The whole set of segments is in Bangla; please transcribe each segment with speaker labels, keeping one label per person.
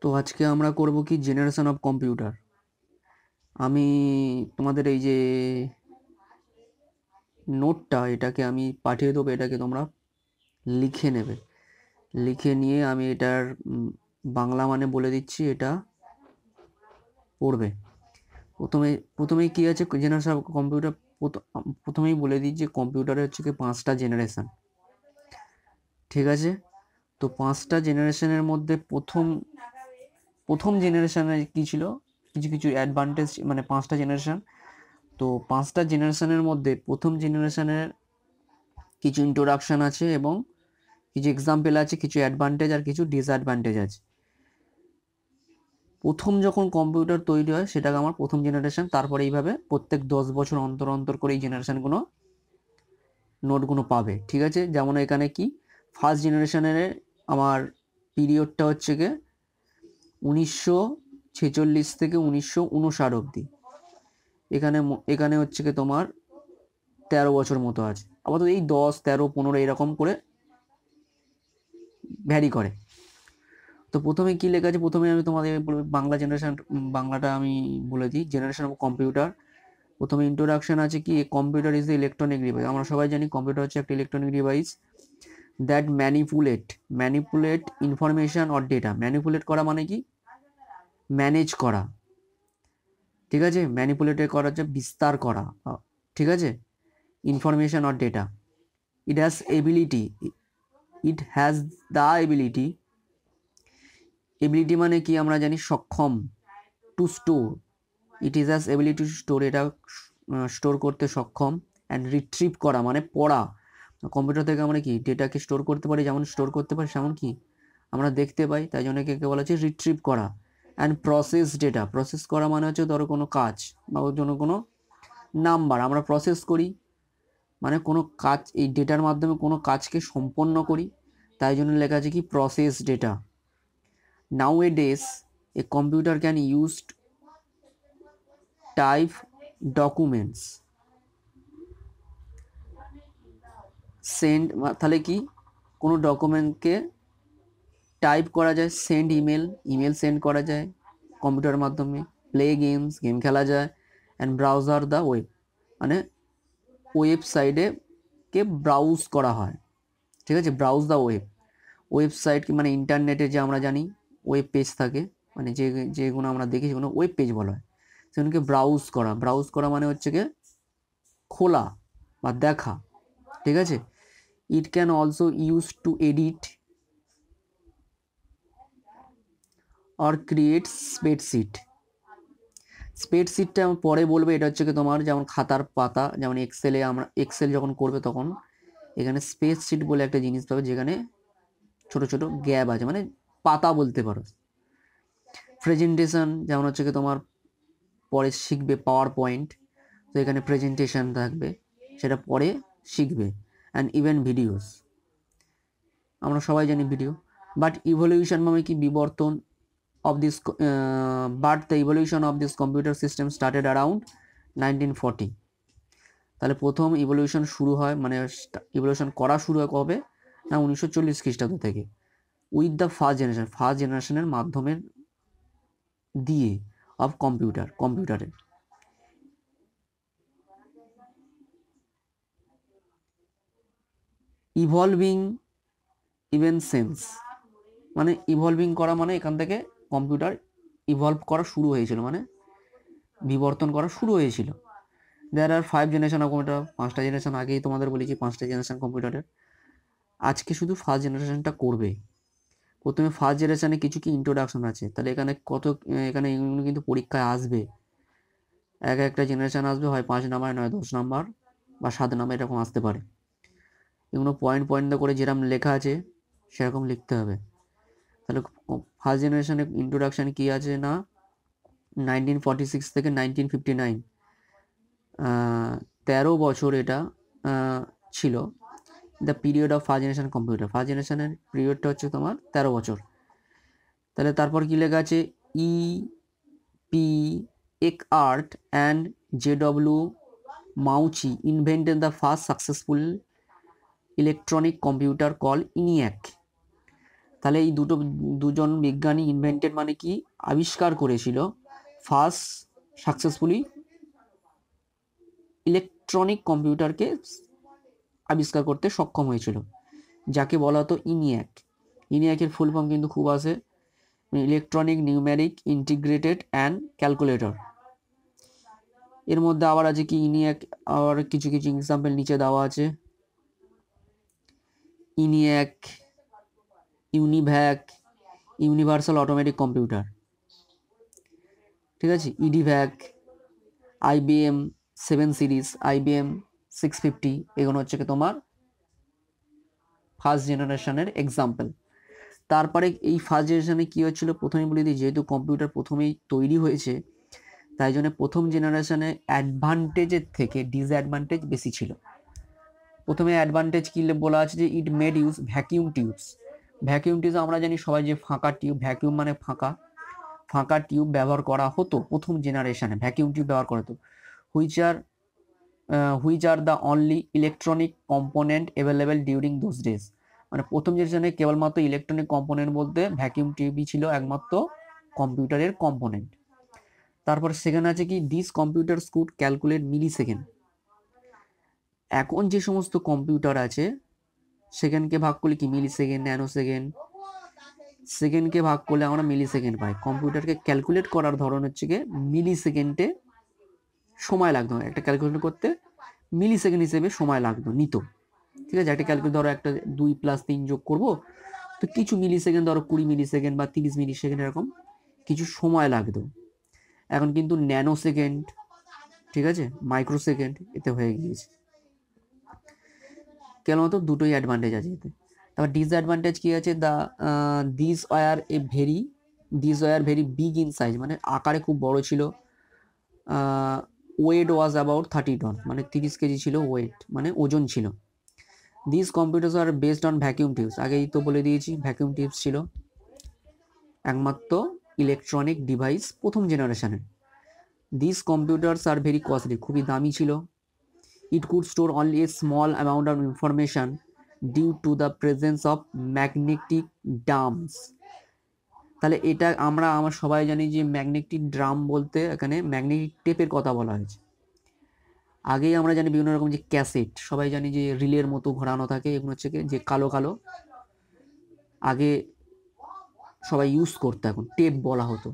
Speaker 1: তো আজকে আমরা করব কি জেনারেশন অফ কম্পিউটার আমি তোমাদের এই যে নোটটা এটাকে আমি পাঠিয়ে দেবো এটাকে তোমরা লিখে নেবে লিখে নিয়ে আমি এটার বাংলা মানে বলে দিচ্ছি এটা পড়বে প্রথমে প্রথমেই কী আছে জেনারেশন অফ কম্পিউটার প্রথমেই বলে দিই যে কম্পিউটারে হচ্ছে কি পাঁচটা জেনারেশান ঠিক আছে তো পাঁচটা জেনারেশনের মধ্যে প্রথম প্রথম জেনারেশানে কী ছিল কিছু কিছু অ্যাডভান্টেজ মানে পাঁচটা জেনারেশান তো পাঁচটা জেনারেশানের মধ্যে প্রথম জেনারেশানের কিছু ইন্ট্রোডাকশান আছে এবং কিছু এক্সাম্পেল আছে কিছু অ্যাডভান্টেজ আর কিছু ডিসঅ্যাডভান্টেজ আছে প্রথম যখন কম্পিউটার তৈরি হয় সেটাকে আমার প্রথম জেনারেশান তারপরে এইভাবে প্রত্যেক দশ বছর অন্তর অন্তর করে এই জেনারেশানগুলো নোটগুলো পাবে ঠিক আছে যেমন এখানে কি ফার্স্ট জেনারেশানের আমার পিরিয়ডটা হচ্ছে গিয়ে উনিশশো ছেচল্লিশ থেকে উনিশশো উনষাট অবধি এখানে এখানে হচ্ছে কি তোমার তেরো বছর মতো আছে আপাতত এই দশ তেরো পনেরো এরকম করে ভ্যারি করে তো প্রথমে কী লেখা আছে প্রথমে আমি তোমাদের বাংলা জেনারেশন বাংলাটা আমি বলে দিই জেনারেশন অফ কম্পিউটার প্রথমে ইন্ট্রোডাকশন আছে কি computer is the electronic device আমরা সবাই জানি কম্পিউটার হচ্ছে একটা electronic device that manipulate manipulate information or data manipulate করা মানে কি ম্যানেজ করা ঠিক আছে ম্যানিপুলেটেড করা হচ্ছে বিস্তার করা ঠিক আছে information or data it has ability it has the ability ability মানে কি আমরা জানি সক্ষম to store it is as ability store এটা স্টোর করতে সক্ষম অ্যান্ড রিট্রিভ করা মানে পড়া কম্পিউটার থেকে আমরা কি ডেটাকে স্টোর করতে পারি যেমন স্টোর করতে পারি সেমন কি আমরা দেখতে পাই তাই জন্য কে বলা হচ্ছে রিট্রিভ করা অ্যান্ড প্রসেস ডেটা প্রসেস করা মানে হচ্ছে ধরো কোনো কাজ বা ওর জন্য কোনো নাম্বার আমরা প্রসেস করি মানে কোনো কাজ এই ডেটার মাধ্যমে কোনো কাজকে সম্পন্ন করি তাই জন্য লেখা আছে কি process data nowadays a computer can used type documents send তাহলে কি কোনো ডকুমেন্টকে টাইপ করা যায় সেন্ড ইমেল ইমেল সেন্ড করা যায় কম্পিউটারের মাধ্যমে প্লে গেমস গেম খেলা যায় অ্যান্ড ব্রাউজার দ্য ওয়েব মানে ওয়েবসাইটে কে ব্রাউজ করা হয় ঠিক আছে ব্রাউজ দ্য ওয়েব ওয়েবসাইট কি মানে ইন্টারনেটে যে আমরা জানি ওয়েব পেজ থাকে মানে যে যেগুলো আমরা দেখি সেগুলো ওয়েব পেজ বলা হয় সেগুলোকে ব্রাউজ করা ব্রাউজ করা মানে হচ্ছে গিয়ে খোলা বা দেখা ঠিক আছে it can also use to edit or create spreadsheet স্প্রেডশিটটা আমি পরে বলবো এটা হচ্ছে কি তোমার যেমন খাতার পাতা যেমন এক্সেলে আমরা এক্সেল যখন করবে তখন এখানে স্প্রেডশিট বলে একটা জিনিস পাবে যেখানে ছোট ছোট গ্যাপ আছে মানে পাতা বলতে পারো প্রেজেন্টেশন যেমন হচ্ছে কি তোমার পরে শিখবে পাওয়ার পয়েন্ট তো এখানে প্রেজেন্টেশন থাকবে সেটা পরে শিখবে অ্যান্ড ইভেন ভিডিওস আমরা সবাই জানি ভিডিও বাট ইভলিউশন মানে কি বিবর্তন of this uh, but the evolution of this computer system started around 1940 তাহলে প্রথম ইভলিউশন শুরু হয় মানে ইভলিউশন করা শুরু হয় কবে না উনিশশো চল্লিশ খ্রিস্টাব্দ থেকে with the first generation first জেনারেশনের মাধ্যমে দিয়ে অফ কম্পিউটার কম্পিউটারের ইভলভিং ইভেন সেন্স মানে ইভলভিং করা মানে এখান থেকে কম্পিউটার ইভলভ করা শুরু হয়েছিল মানে বিবর্তন করা শুরু হয়েছিল there are five generation of computer পাঁচটা জেনারেশন আগেই তোমাদের বলেছি পাঁচটা জেনারেশন কম্পিউটারের আজকে শুধু ফার্স্ট জেনারেশনটা করবে প্রথমে ফার্স্ট জেনারেশানে কিছু কি ইন্ট্রোডাকশন আছে তাহলে এখানে কত এখানে এগুলো কিন্তু পরীক্ষায় আসবে এক একটা জেনারেশান আসবে হয় পাঁচ নাম্বার নয় দশ নাম্বার বা সাত নাম্বার এরকম আসতে পারে এগুলো পয়েন্ট পয়েন্ট করে যেরকম লেখা আছে সেরকম লিখতে হবে তাহলে ফার্স্ট জেনারেশনে ইন্ট্রোডাকশান কী আছে না নাইনটিন ফর্টি সিক্স থেকে নাইনটিন ফিফটি নাইন তেরো বছর এটা ছিল the period of first generation computer first জেনারেশনের পিরিয়ডটা হচ্ছে তোমার তেরো বছর তাহলে তারপর কী লেখা আছে E P Eckert and J W Mauchly invented the first successful electronic computer call ENIAC তাহলে এই দুটো দুজন বিজ্ঞানী ইনভেন্টেড মানে কি আবিষ্কার করেছিল ফার্স্ট সাকসেসফুলি ইলেকট্রনিক কম্পিউটারকে আবিষ্কার করতে সক্ষম হয়েছিল যাকে বলা হতো ইনিয়াক ইনিয়াকের ফুল ফর্ম কিন্তু খুব আছে electronic numeric integrated and calculator এর মধ্যে আবার আছে কি ইনিয়াক আবার কিছু কিছু এক্সাম্পল নিচে দেওয়া আছে ENIAC UNIVAC universal automatic computer ঠিক আছে EDVAC IBM seven series IBM six fifty এগুলো হচ্ছে কি তোমার ফার্স্ট জেনারেশনের এক্সাম্পল তারপরে এই ফার্স্ট জেনারেশনে কী হচ্ছিলো প্রথমেই বলে দিই যেহেতু কম্পিউটার প্রথমেই তৈরি হয়েছে তাই জন্য প্রথম জেনারেশনে অ্যাডভান্টেজের থেকে ডিসঅ্যাডভান্টেজ বেশি ছিল প্রথমে অ্যাডভান্টেজ কী বলা আছে যে it made use vacuum tubes vacuum tube আমরা জানি সবাই যে ফাঁকা টিউব ভ্যাকিউম মানে ফাঁকা ফাঁকা টিউব ব্যবহার করা হতো প্রথম জেনারেশনে ভ্যাকিউম টিউব ব্যবহার করা হতো which are which are the only electronic component available during those days মানে প্রথম জেনারেশনে কেবলমাত্র ইলেকট্রনিক কম্পোনেন্ট বলতে ভ্যাকিউম টিউবই ছিল একমাত্র কম্পিউটারের কম্পোনেন্ট তারপর সেখানে আছে কি this computer could calculate millisecond এখন যে সমস্ত কম্পিউটার আছে সেকেন্ডকে ভাগ করলে কি মিলি সেকেন্ড ন্যানো সেকেন্ড সেকেন্ডকে ভাগ করলে আমরা মিলি সেকেন্ড পাই কম্পিউটারকে ক্যালকুলেট করার ধরন হচ্ছে গিয়ে মিলি সেকেন্ডে সময় লাগতো একটা ক্যালকুলেট করতে মিলি সেকেন্ড হিসেবে সময় লাগতো নিত ঠিক আছে একটা ক্যালকুলেট ধরো একটা দুই প্লাস তিন যোগ করব তো কিছু মিলি সেকেন্ড ধরো কুড়ি মিলি সেকেন্ড বা তিরিশ মিলি সেকেন্ড এরকম কিছু সময় লাগতো এখন কিন্তু ন্যানো সেকেন্ড ঠিক আছে মাইক্রো সেকেন্ড এতে হয়ে গিয়েছে কেবলমাত্র দুটোই অ্যাডভান্টেজ আছে এতে তারপর ডিসঅ্যাডভান্টেজ কী আছে the this were a very this were very big in size মানে আকারে খুব বড় ছিল weight was about thirty ton মানে তিরিশ কেজি ছিল ওয়েট মানে ওজন ছিল this computers are based on vacuum tubes আগেই তো বলে দিয়েছি ভ্যাকিউম টিউবস ছিল একমাত্র ইলেকট্রনিক ডিভাইস প্রথম জেনারেশনের this computers are very costly খুবই দামি ছিল It could store only a small amount of information due to the presence of magnetic drums. তাহলে এটা আমরা আমার সবাই জানি যে ম্যাগনেটিক ড্রাম বলতে এখানে ম্যাগনেটিক টেপের কথা বলা হয়েছে আগেই আমরা জানি বিভিন্ন রকম যে ক্যাসেট সবাই জানি যে রিলের মতো ঘোরানো থাকে এগুলো হচ্ছে কি যে কালো কালো আগে সবাই ইউজ করতো এখন টেপ বলা হতো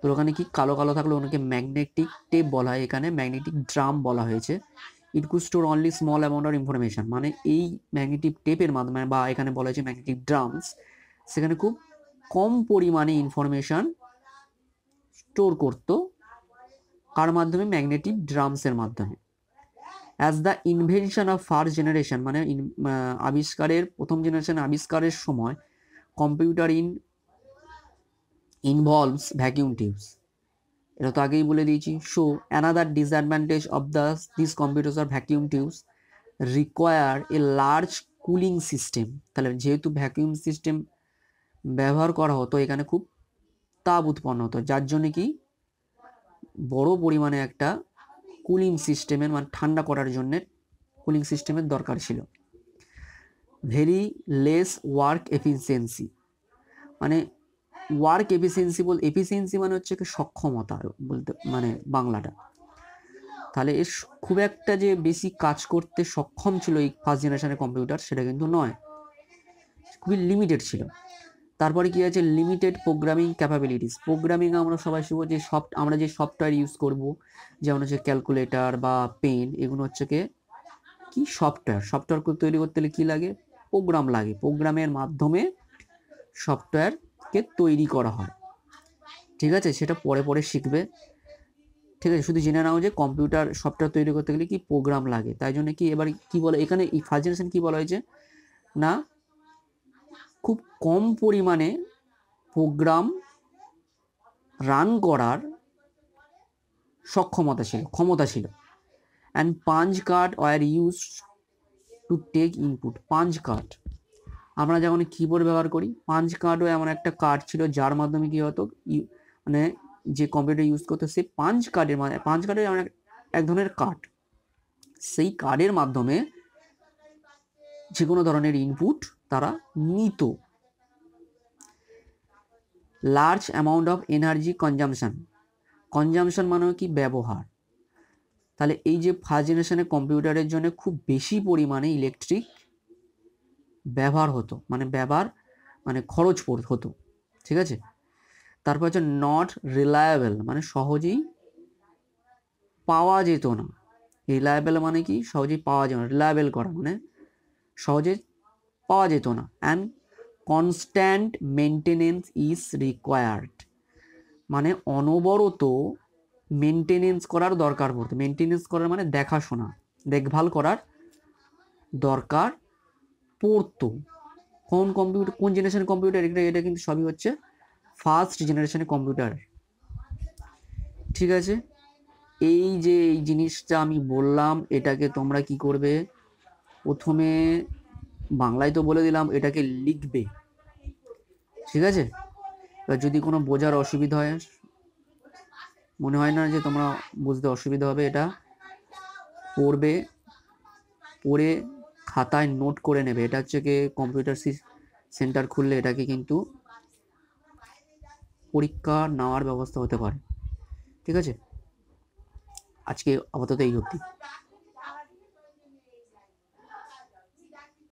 Speaker 1: তো ওখানে কি কালো কালো থাকলে ওনাকে ম্যাগনেটিক টেপ বলা হয় এখানে ম্যাগনেটিক ড্রাম বলা হয়েছে it could store only small amount of information মানে এই ম্যাগনেটিক টেপের মাধ্যমে বা এখানে বলা হয়েছে ম্যাগনেটিক ড্রামস সেখানে খুব কম পরিমাণে ইনফরমেশান স্টোর করতো কার মাধ্যমে ম্যাগনেটিক ড্রামসের মাধ্যমে as the invention of first generation মানে আবিষ্কারের প্রথম জেনারেশন আবিষ্কারের সময় computer in involves vacuum tubes এটা তো আগেই বলে দিয়েছি so another disadvantage of the this computers are vacuum tubes require a large cooling system তাহলে যেহেতু ভ্যাকিউম সিস্টেম ব্যবহার করা হতো এখানে খুব তাপ উৎপন্ন হতো যার জন্য কি বড় পরিমাণে একটা কুলিং সিস্টেমের মানে ঠান্ডা করার জন্য কুলিং সিস্টেমের দরকার ছিল ভেরি লেস ওয়ার্ক এফিসিয়েন্সি মানে ওয়ার্ক এফিসিয়েন্সি বল এফিসিয়েন্সি মানে হচ্ছে কি সক্ষমতা বলতে মানে বাংলাটা তাহলে এর খুব একটা যে বেশি কাজ করতে সক্ষম ছিল এই ফার্স্ট জেনারেশনের কম্পিউটার সেটা কিন্তু নয় খুবই লিমিটেড ছিল তারপরে কী আছে লিমিটেড প্রোগ্রামিং ক্যাপাবিলিটিস প্রোগ্রামিং আমরা সবাই শিখবো যে সফট আমরা যে সফটওয়্যার ইউজ করব যেমন হচ্ছে ক্যালকুলেটার বা পেন এগুলো হচ্ছে কে কি সফটওয়্যার সফটওয়্যার তৈরি করতে হলে কী লাগে প্রোগ্রাম লাগে প্রোগ্রামের মাধ্যমে সফটওয়্যার কে তৈরি করা হয় ঠিক আছে সেটা পরে পরে শিখবে ঠিক আছে শুধু জেনে নাও যে কম্পিউটার সফটওয়্যার তৈরি করতে গেলে কি প্রোগ্রাম লাগে তাই জন্য কি এবার কি বলে এখানে এই ফার্স্ট জেনারেশন কী বলা হয়েছে না খুব কম পরিমাণে প্রোগ্রাম রান করার সক্ষমতা ছিল ক্ষমতা ছিল and punch card were use to take input punch card আমরা যেমন কিবোর্ড ব্যবহার করি পাঞ্চ কার্ডও এমন একটা কার্ড ছিল যার মাধ্যমে কী হতো মানে যে কম্পিউটার ইউজ করতো সেই পাঞ্চ কার্ডের মাধ্যমে পাঞ্চ কার্ডের এমন এক ধরনের কার্ড সেই কার্ডের মাধ্যমে যে কোনো ধরনের ইনপুট তারা নিত large amount of energy consumption consumption মানে কি ব্যবহার তাহলে এই যে ফার্স্ট জেনারেশনের কম্পিউটারের জন্য খুব বেশি পরিমাণে ইলেকট্রিক ব্যবহার হতো মানে ব্যবহার মানে খরচ পড় হতো ঠিক আছে তারপর হচ্ছে নট রিলায়েবল মানে সহজেই পাওয়া যেত না রিলায়েবল মানে কি সহজেই পাওয়া যেত না রিলায়েবল করা মানে সহজে পাওয়া যেত না and constant maintenance is required মানে অনবরত মেনটেনেন্স করার দরকার পড়তো মেনটেনেন্স করার মানে দেখাশোনা দেখভাল করার দরকার পড়তো কোন কম্পিউটার কোন জেনারেশন কম্পিউটার এটা এটা কিন্তু সবই হচ্ছে ফার্স্ট জেনারেশনের কম্পিউটার ঠিক আছে এই যে এই জিনিসটা আমি বললাম এটাকে তোমরা কি করবে প্রথমে বাংলায় তো বলে দিলাম এটাকে লিখবে ঠিক আছে এবার যদি কোনো বোঝার অসুবিধা হয় মনে হয় না যে তোমরা বুঝতে অসুবিধা হবে এটা পড়বে পড়ে খাতায় নোট করে নেবে এটা হচ্ছে কি কম্পিউটার সেন্টার খুললে এটাকে কিন্তু পরীক্ষা নেওয়ার ব্যবস্থা হতে পারে ঠিক আছে আজকে আপাতত এই অবধি